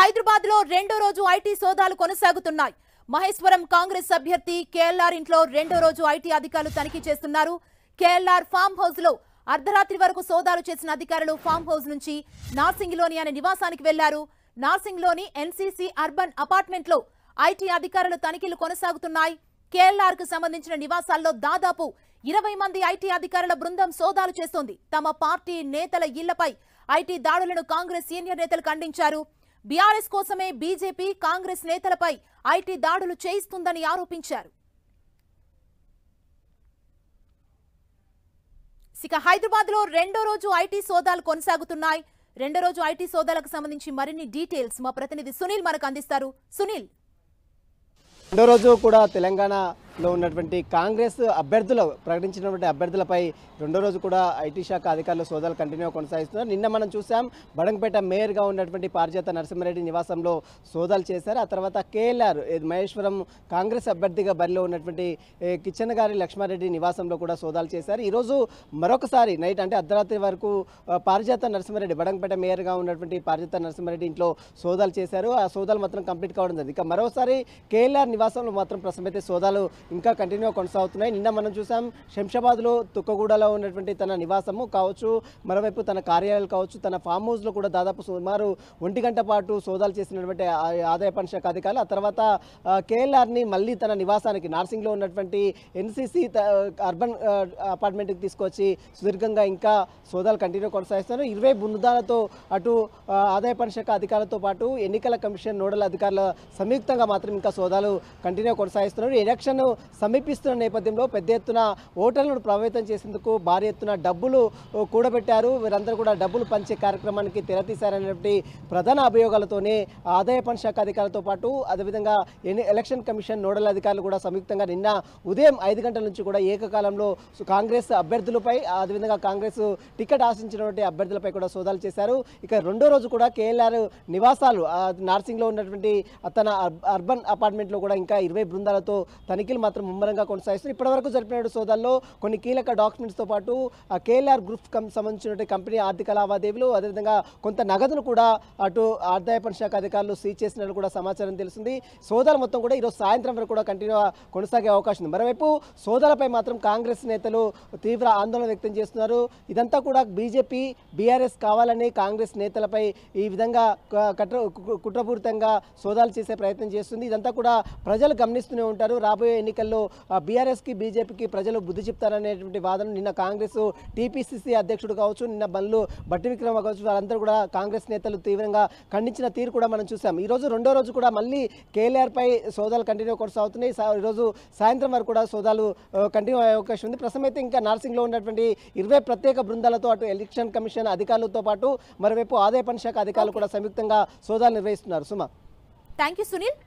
హైదరాబాద్ లో రెండో రోజు ఐటీ సోదాలు కొనసాగుతున్నాయి మహేశ్వరం కాంగ్రెస్ అభ్యర్థి కేఎల్ఆర్ ఇంట్లో రెండో రోజు ఐటీ అధికారులు తనిఖీ చేస్తున్నారు కేఎల్ఆర్ ఫామ్ హౌస్ లో అర్ధరాత్రి వరకు సోదాలు చేసిన అధికారులు ఫామ్ హౌస్ నుంచి నార్సింగ్లోని ఆయన నివాసానికి వెళ్లారు నార్సింగ్లోని ఎన్సీసీ అర్బన్ అపార్ట్మెంట్లో ఐటీ అధికారులు తనిఖీలు కొనసాగుతున్నాయి కేఎల్ఆర్ కు సంబంధించిన నివాసాల్లో దాదాపు ఇరవై మంది ఐటీ అధికారుల బృందం సోదాలు చేస్తోంది తమ పార్టీ నేతల ఇళ్లపై ఐటీ దాడులను కాంగ్రెస్ సీనియర్ నేతలు ఖండించారు బీఆర్ఎస్ కోసమే బీజేపీ కాంగ్రెస్ నేతలపై ఐటీ దాడులు చేయిస్తుందని ఆరోపించారు ఇక హైదరాబాద్ లో రెండో రోజు ఐటీ సోదాలు కొనసాగుతున్నాయి రెండో రోజు ఐటీ సోదాలకు సంబంధించి మరిన్ని డీటెయిల్స్ మా ప్రతినిధి సునీల్ మనకు అందిస్తారు సునీల్ రెండో రోజు కూడా తెలంగాణ లో ఉన్నటువంటి కాంగ్రెస్ అభ్యర్థులు ప్రకటించినటువంటి అభ్యర్థులపై రెండో రోజు కూడా ఐటీ శాఖ అధికారులు సోదాలు కంటిన్యూ కొనసాగిస్తున్నారు నిన్న మనం చూసాం బడంగపేట మేయర్గా ఉన్నటువంటి పారిజాత నరసింహారెడ్డి నివాసంలో సోదాలు చేశారు ఆ తర్వాత కేఎల్ఆర్ మహేశ్వరం కాంగ్రెస్ అభ్యర్థిగా బరిలో ఉన్నటువంటి కిచెన్ గారి లక్ష్మారెడ్డి నివాసంలో కూడా సోదాలు చేశారు ఈరోజు మరొకసారి నైట్ అంటే అర్ధరాత్రి వరకు పారిజాత నరసింహారెడ్డి బడంగపేట మేయర్గా ఉన్నటువంటి పారిజాత నరసింహారెడ్డి ఇంట్లో సోదాలు చేశారు ఆ సోదాలు మాత్రం కంప్లీట్ కావడం జరిగింది ఇక మరోసారి కేఎల్ఆర్ నివాసంలో మాత్రం ప్రస్తుతం అయితే సోదాలు ఇంకా కంటిన్యూగా కొనసాగుతున్నాయి నిన్న మనం చూసాం శంషాబాద్లో తుక్కగూడలో ఉన్నటువంటి తన నివాసము కావచ్చు మరోవైపు తన కార్యాలయాలు కావచ్చు తన ఫామ్ హౌస్లో కూడా దాదాపు సుమారు ఒంటి గంట పాటు సోదాలు చేసినటువంటి ఆదాయ పన్ను శాఖ అధికారులు ఆ తర్వాత కేఎల్ఆర్ని మళ్ళీ తన నివాసానికి నార్సింగ్లో ఉన్నటువంటి ఎన్సీసీ అర్బన్ అపార్ట్మెంట్కి తీసుకొచ్చి సుదీర్ఘంగా ఇంకా సోదాలు కంటిన్యూ కొనసాగిస్తారు ఇరవై బృందాలతో అటు ఆదాయ పన్ను శాఖ అధికారులతో పాటు ఎన్నికల కమిషన్ నోడల్ అధికారుల సంయుక్తంగా మాత్రం ఇంకా సోదాలు కంటిన్యూ కొనసాగిస్తున్నారు ఎలక్షన్ సమీపిస్తున్న నేపథ్యంలో పెద్ద ఎత్తున ఓటర్లను ప్రభావితం చేసేందుకు భారీ ఎత్తున డబ్బులు కూడబెట్టారు వీరందరూ కూడా డబ్బులు పంచే కార్యక్రమానికి తెరతీశారనేటువంటి ప్రధాన అభియోగాలతోనే ఆదాయ పన్ను శాఖ అధికారులతో పాటు అదేవిధంగా ఎలక్షన్ కమిషన్ నోడల్ అధికారులు కూడా సంయుక్తంగా నిన్న ఉదయం ఐదు గంటల నుంచి కూడా ఏకకాలంలో కాంగ్రెస్ అభ్యర్థులపై అదేవిధంగా కాంగ్రెస్ టికెట్ ఆశించినటువంటి అభ్యర్థులపై కూడా సోదాలు చేశారు ఇక రెండో రోజు కూడా కేఎల్ఆర్ నివాసాలు నార్సింగ్లో ఉన్నటువంటి తన అర్బన్ అపార్ట్మెంట్లో కూడా ఇంకా ఇరవై బృందాలతో తనిఖీలు మాత్రం ముమ్మరంగా కొనసాగిస్తుంది ఇప్పటివరకు జరిపిన సోదాల్లో కొన్ని కీలక డాక్యుమెంట్స్తో పాటు కేఎల్ఆర్ గ్రూప్ సంబంధించిన కంపెనీ ఆర్థిక లావాదేవీలు అదేవిధంగా కొంత నగదును కూడా అటు ఆదాయ పన్ను శాఖ అధికారులు సీజ్ చేసినట్లు కూడా సమాచారం తెలిసింది సోదాలు మొత్తం కూడా ఈరోజు సాయంత్రం వరకు కూడా కంటిన్యూ కొనసాగే అవకాశం ఉంది మరోవైపు సోదాలపై మాత్రం కాంగ్రెస్ నేతలు తీవ్ర ఆందోళన వ్యక్తం చేస్తున్నారు ఇదంతా కూడా బీజేపీ బీఆర్ఎస్ కావాలని కాంగ్రెస్ నేతలపై ఈ విధంగా కట్ర కుట్రపూరితంగా సోదాలు చేసే ప్రయత్నం చేస్తుంది ఇదంతా కూడా ప్రజలు గమనిస్తూనే ఉంటారు రాబోయే ఎన్నికల్లో బీఆర్ఎస్కి బీజేపీకి ప్రజలు బుద్ధి చెప్తారనేటువంటి వాదన నిన్న కాంగ్రెస్ టీపీసీసీ అధ్యక్షుడు కావచ్చు నిన్న బల్లు బట్టి విక్రమ కావచ్చు వారందరూ కూడా కాంగ్రెస్ నేతలు తీవ్రంగా ఖండించిన తీరు కూడా మనం చూసాం ఈరోజు రెండో రోజు కూడా మళ్ళీ కేఎల్ఆర్పై సోదాలు కంటిన్యూ కొనసాగుతున్నాయి ఈరోజు సాయంత్రం వరకు కూడా సోదాలు కంటిన్యూ అయ్యే అవకాశం ఉంది ప్రస్తుతం అయితే ఇంకా నార్సింగ్లో ఉన్నటువంటి ఇరవై ప్రత్యేక బృందాలతో అటు ఎలక్షన్ కమిషన్ అధికారులతో పాటు మరోవైపు ఆదాయ పన్ను శాఖ అధికారులు కూడా సంయుక్తంగా సోదాలు నిర్వహిస్తున్నారు సుమా థ్యాంక్ యూ సునీల్